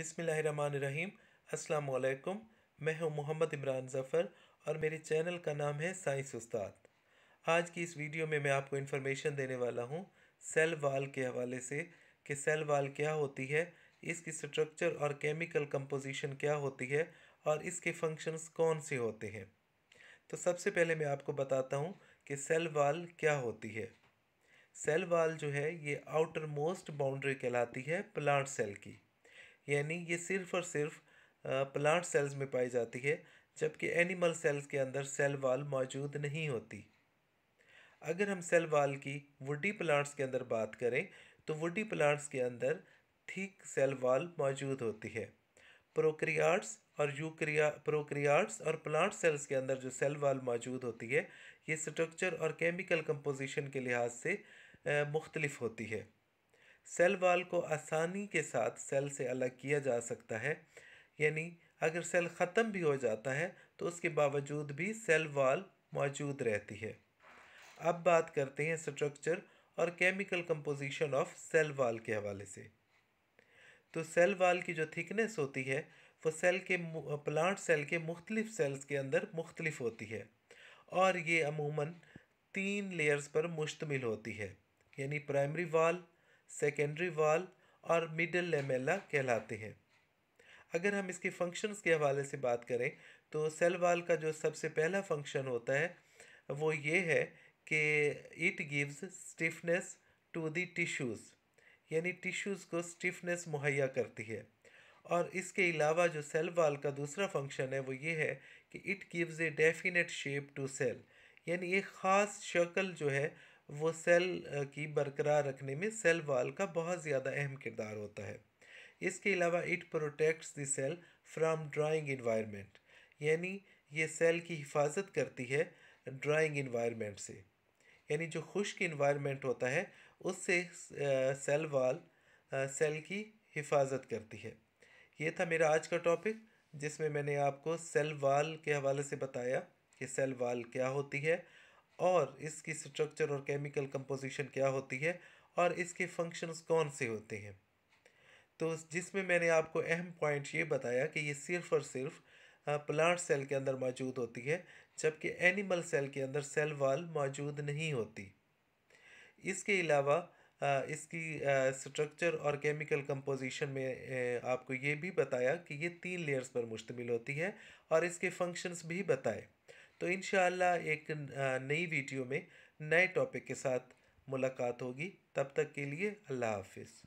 बिसमीम अल्लाम मैं हूं मोहम्मद इमरान ज़फ़र और मेरे चैनल का नाम है साइंस उस्ताद आज की इस वीडियो में मैं आपको इन्फॉर्मेशन देने वाला हूं सेल वाल के हवाले से कि सेल वाल क्या होती है इसकी स्ट्रक्चर और केमिकल कंपोजिशन क्या होती है और इसके फंक्शंस कौन से होते हैं तो सबसे पहले मैं आपको बताता हूँ कि सेल वाल क्या होती है सेल वाल जो है ये आउटर मोस्ट बाउंड्री कहलाती है प्लांट सेल की यानी ये सिर्फ और सिर्फ प्लांट सेल्स में पाई जाती है जबकि एनिमल सेल्स के अंदर सेल वाल मौजूद नहीं होती अगर हम सेल वाल की वुडी प्लांट्स के अंदर बात करें तो वुडी प्लांट्स के अंदर ठीक सेल वाल मौजूद होती है प्रोक्रियाट्स और यूक्रिया प्रोक्रियाट्स और प्लांट सेल्स के अंदर जो सेल वाल मौजूद होती है ये स्ट्रक्चर और केमिकल कंपोजिशन के लिहाज से मुख्तलिफ होती है सेल वाल को आसानी के साथ सेल से अलग किया जा सकता है यानी अगर सेल ख़त्म भी हो जाता है तो उसके बावजूद भी सेल वाल मौजूद रहती है अब बात करते हैं स्ट्रक्चर और chemical composition of cell wall के हवाले से तो सेल वाल की जो थिकनेस होती है वो सेल के प्लांट सेल के मुख्तलिफ सेल्स के अंदर मुख्तलिफ होती है और ये अमूमन तीन लेयर्स पर मुश्तमिल होती है यानी प्राइमरी वाल सेकेंडरी वाल और मिडल लेमेला कहलाते हैं अगर हम इसके फंक्शंस के हवाले से बात करें तो सेल वाल का जो सबसे पहला फंक्शन होता है वो ये है कि it gives stiffness to the tissues यानी टिश्यूज़ को स्टिफनेस मुहैया करती है और इसके अलावा जो सेल वाल का दूसरा फंक्शन है वो ये है कि it gives a definite shape to cell यानी एक ख़ास शक्ल जो है वो सेल की बरकरार रखने में सेल वाल का बहुत ज़्यादा अहम किरदार होता है इसके अलावा it protects the cell from drying environment यानी ये सेल की हिफाजत करती है ड्राइंग इन्वायरमेंट से यानी जो खुश्क इन्वायरमेंट होता है उससे सेल वाल सेल की हिफाजत करती है ये था मेरा आज का टॉपिक जिसमें मैंने आपको सेल वाल के हवाले से बताया कि सेल वाल क्या होती है और इसकी स्ट्रक्चर और केमिकल कंपोजिशन क्या होती है और इसके फंक्शंस कौन से होते हैं तो जिसमें मैंने आपको अहम पॉइंट ये बताया कि ये सिर्फ और सिर्फ प्लांट सेल के अंदर मौजूद होती है जबकि एनिमल सेल के अंदर सेल वाल मौजूद नहीं होती इसके अलावा इसकी स्ट्रक्चर और केमिकल कंपोजिशन में आपको ये भी बताया कि ये तीन लेयर्स पर मुश्तमिल होती है और इसके फंक्शंस भी बताए तो इन एक नई वीडियो में नए टॉपिक के साथ मुलाकात होगी तब तक के लिए अल्लाह हाफिज़